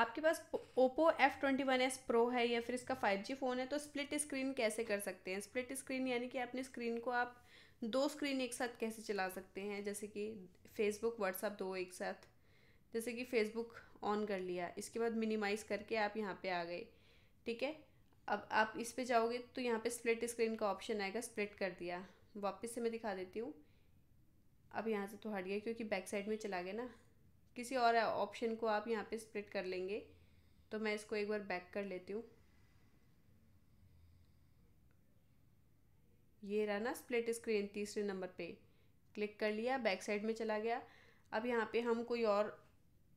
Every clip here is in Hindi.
आपके पास Oppo F twenty one S Pro है या फिर इसका फाइव जी फ़ोन है तो स्प्लिट स्क्रीन कैसे कर सकते हैं स्प्लिट स्क्रीन यानी कि अपने स्क्रीन को आप दो स्क्रीन एक साथ कैसे चला सकते हैं जैसे कि फेसबुक व्हाट्सअप दो एक साथ जैसे कि फेसबुक ऑन कर लिया इसके बाद मिनिमाइज़ करके आप यहाँ पे आ गए ठीक है अब आप इस पे जाओगे तो यहाँ पे स्प्लिट स्क्रीन का ऑप्शन आएगा स्प्लिट कर दिया वापस से मैं दिखा देती हूँ अब यहाँ से तो हट गया क्योंकि बैक साइड में चला गया ना किसी और ऑप्शन को आप यहाँ पे स्प्लिट कर लेंगे तो मैं इसको एक बार बैक कर लेती हूँ ये रहा ना स्प्लिट स्क्रीन तीसरे नंबर पे क्लिक कर लिया बैक साइड में चला गया अब यहाँ पे हम कोई और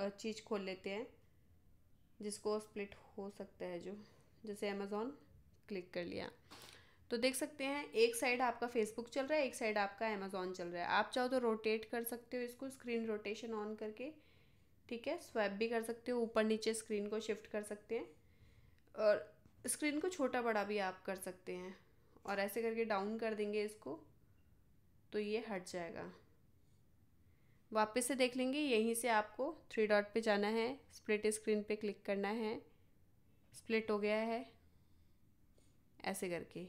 चीज़ खोल लेते हैं जिसको स्प्लिट हो सकता है जो जैसे अमेज़ोन क्लिक कर लिया तो देख सकते हैं एक साइड आपका फेसबुक चल रहा है एक साइड आपका अमेज़ॉन चल रहा है आप चाहो तो रोटेट कर सकते हो इसको स्क्रीन रोटेशन ऑन करके ठीक है स्वैप भी कर सकते हो ऊपर नीचे स्क्रीन को शिफ्ट कर सकते हैं और स्क्रीन को छोटा बड़ा भी आप कर सकते हैं और ऐसे करके डाउन कर देंगे इसको तो ये हट जाएगा वापस से देख लेंगे यहीं से आपको थ्री डॉट पे जाना है स्प्लिट स्क्रीन पे क्लिक करना है स्प्लिट हो गया है ऐसे करके